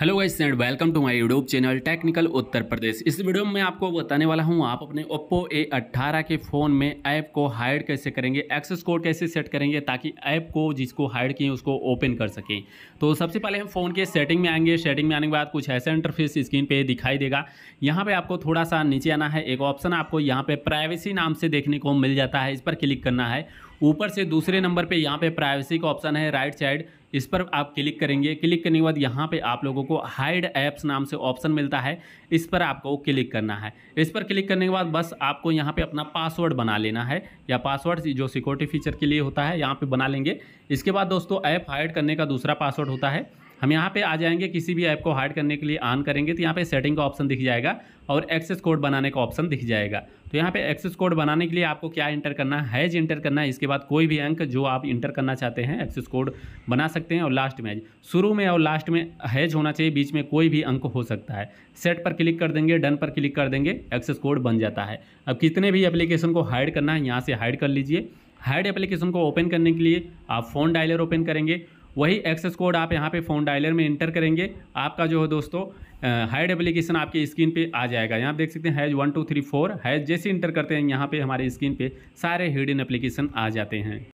hello guys and welcome to my YouTube channel technical Uttar Pradesh इस video में मैं आपको बताने वाला हूं आप अपने ओप्पो ए अट्ठारह के फ़ोन में ऐप को हाइड कैसे करेंगे एक्सेस कोड कैसे सेट करेंगे ताकि ऐप को जिसको हाइड किए उसको ओपन कर सकें तो सबसे पहले हम फ़ोन के सेटिंग में आएंगे सेटिंग में आने के बाद कुछ ऐसा इंटरफेस स्क्रीन पर दिखाई देगा यहाँ पर आपको थोड़ा सा नीचे आना है एक ऑप्शन आपको यहाँ पर प्राइवेसी नाम से देखने को मिल जाता है इस पर क्लिक करना है ऊपर से दूसरे नंबर पे यहाँ पे प्राइवेसी का ऑप्शन है राइट साइड इस पर आप क्लिक करेंगे क्लिक करने के बाद यहाँ पे आप लोगों को हाइड ऐप्स नाम से ऑप्शन मिलता है इस पर आपको क्लिक करना है इस पर क्लिक करने के बाद बस आपको यहाँ पे अपना पासवर्ड बना लेना है या पासवर्ड जो सिक्योरिटी फीचर के लिए होता है यहाँ पे बना लेंगे इसके बाद दोस्तों ऐप हाइड करने का दूसरा पासवर्ड होता है हम यहाँ पे आ जाएंगे किसी भी ऐप को हाइड करने के लिए ऑन करेंगे तो यहाँ पे सेटिंग का ऑप्शन दिख जाएगा और एक्सेस कोड बनाने का ऑप्शन दिख जाएगा तो यहाँ पे एक्सेस कोड बनाने के लिए आपको क्या इंटर करना है हैज इंटर करना है इसके बाद कोई भी अंक जो आप इंटर करना चाहते हैं एक्सेस कोड बना सकते हैं और लास्ट में शुरू में और लास्ट में हैज होना चाहिए बीच में कोई भी अंक हो सकता है सेट पर क्लिक कर देंगे डन पर क्लिक कर देंगे एक्सेस कोड बन जाता है अब कितने भी एप्लीकेशन को हाइड करना है यहाँ से हाइड कर लीजिए हाइड एप्लीकेशन को ओपन करने के लिए आप फ़ोन डायलर ओपन करेंगे वही एक्सेस कोड आप यहाँ पे फ़ोन डायलर में इंटर करेंगे आपका जो है दोस्तों हाइड एप्लीकेशन आपकी स्क्रीन पे आ जाएगा यहाँ आप देख सकते हैं hash one two three four hash जैसे इंटर करते हैं यहाँ पे हमारे स्क्रीन पे सारे हिडन एप्लीकेशन आ जाते हैं